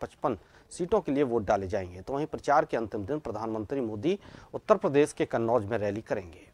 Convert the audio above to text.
पचपन सीटों के लिए वोट डाले जाएंगे तो वहीं प्रचार के अंतिम दिन प्रधानमंत्री मोदी उत्तर प्रदेश के कन्नौज में रैली करेंगे